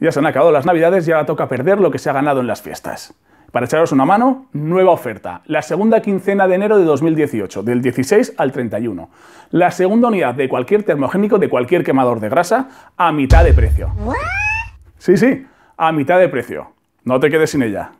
Ya se han acabado las navidades y ahora toca perder lo que se ha ganado en las fiestas. Para echaros una mano, nueva oferta. La segunda quincena de enero de 2018, del 16 al 31. La segunda unidad de cualquier termogénico de cualquier quemador de grasa a mitad de precio. Sí, sí, a mitad de precio. No te quedes sin ella.